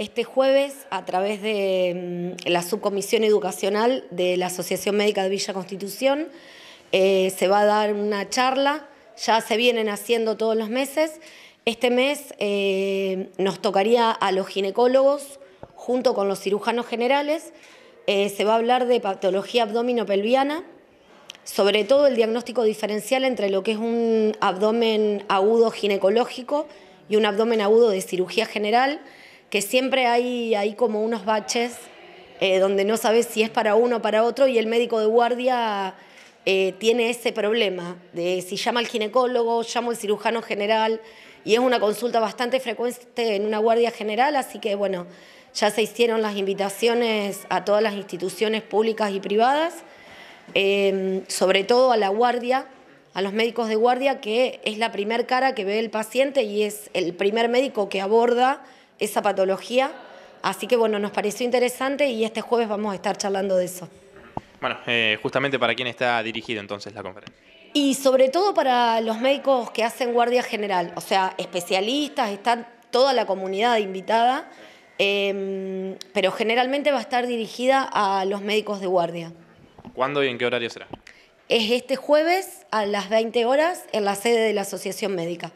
Este jueves, a través de mm, la subcomisión educacional de la Asociación Médica de Villa Constitución, eh, se va a dar una charla, ya se vienen haciendo todos los meses. Este mes eh, nos tocaría a los ginecólogos junto con los cirujanos generales. Eh, se va a hablar de patología abdominopelviana, sobre todo el diagnóstico diferencial entre lo que es un abdomen agudo ginecológico y un abdomen agudo de cirugía general que siempre hay, como unos baches eh, donde no sabes si es para uno o para otro y el médico de guardia eh, tiene ese problema de si llama al ginecólogo, llama al cirujano general y es una consulta bastante frecuente en una guardia general, así que bueno, ya se hicieron las invitaciones a todas las instituciones públicas y privadas, eh, sobre todo a la guardia, a los médicos de guardia, que es la primera cara que ve el paciente y es el primer médico que aborda esa patología. Así que bueno, nos pareció interesante y este jueves vamos a estar charlando de eso. Bueno, eh, justamente para quién está dirigido entonces la conferencia. Y sobre todo para los médicos que hacen guardia general, o sea, especialistas, está toda la comunidad invitada, em, pero generalmente va a estar dirigida a los médicos de guardia. ¿Cuándo y en qué horario será? Es este jueves a las 20 horas en la sede de la Asociación Médica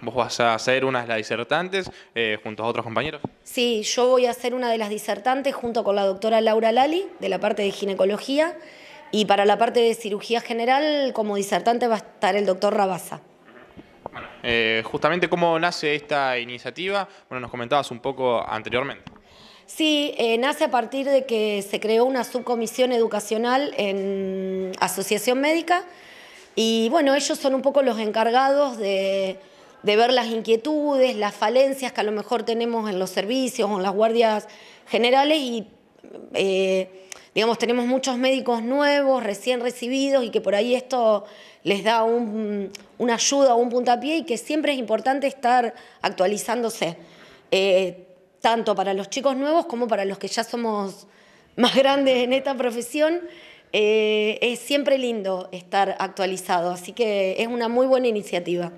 vos vas a ser una de las disertantes eh, junto a otros compañeros. Sí, yo voy a ser una de las disertantes junto con la doctora Laura Lali, de la parte de ginecología, y para la parte de cirugía general, como disertante va a estar el doctor Rabaza. Bueno, eh, justamente cómo nace esta iniciativa, bueno, nos comentabas un poco anteriormente. Sí, eh, nace a partir de que se creó una subcomisión educacional en Asociación Médica y bueno, ellos son un poco los encargados de de ver las inquietudes, las falencias que a lo mejor tenemos en los servicios o en las guardias generales y, eh, digamos, tenemos muchos médicos nuevos, recién recibidos y que por ahí esto les da una ayuda un puntapié y que siempre es importante estar actualizándose, eh, tanto para los chicos nuevos como para los que ya somos más grandes en esta profesión. Eh, es siempre lindo estar actualizado, así que es una muy buena iniciativa.